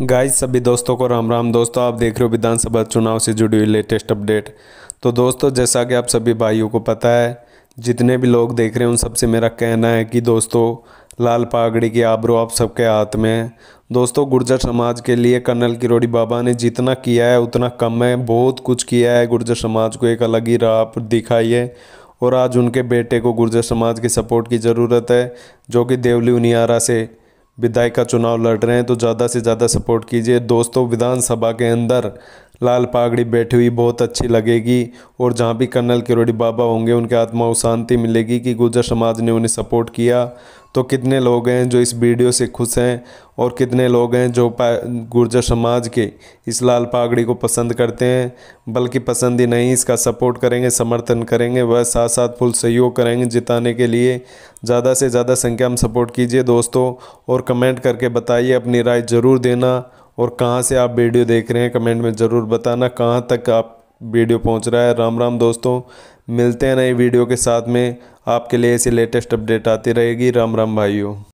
guys सभी दोस्तों को राम राम दोस्तों आप देख रहे हो विधानसभा चुनाव से जुड़ी हुई लेटेस्ट अपडेट तो दोस्तों जैसा कि आप सभी भाइयों को पता है जितने भी लोग देख रहे हैं उन सबसे मेरा कहना है कि दोस्तों लाल पागड़ी की आबरू आप सबके हाथ में है दोस्तों गुर्जर समाज के लिए कर्नल किरोड़ी बाबा ने जितना किया है उतना कम है बहुत कुछ किया है गुर्जर समाज को एक अलग ही राह पर दिखाई है और आज उनके बेटे को गुर्जर समाज की सपोर्ट की ज़रूरत है जो कि देवली उनियारा से विधायक का चुनाव लड़ रहे हैं तो ज़्यादा से ज़्यादा सपोर्ट कीजिए दोस्तों विधानसभा के अंदर लाल पागड़ी बैठी हुई बहुत अच्छी लगेगी और जहाँ भी कर्नल किरोड़ी बाबा होंगे उनके आत्मा को शांति मिलेगी कि गुर्जर समाज ने उन्हें सपोर्ट किया तो कितने लोग हैं जो इस वीडियो से खुश हैं और कितने लोग हैं जो गुर्जर समाज के इस लाल पागड़ी को पसंद करते हैं बल्कि पसंद ही नहीं इसका सपोर्ट करेंगे समर्थन करेंगे वह साथ साथ फुल सहयोग करेंगे जिताने के लिए ज़्यादा से ज़्यादा संख्या में सपोर्ट कीजिए दोस्तों और कमेंट करके बताइए अपनी राय ज़रूर देना और कहाँ से आप वीडियो देख रहे हैं कमेंट में ज़रूर बताना कहाँ तक आप वीडियो पहुँच रहा है राम राम दोस्तों मिलते हैं नई वीडियो के साथ में आपके लिए ऐसी लेटेस्ट अपडेट आती रहेगी राम राम भाइयों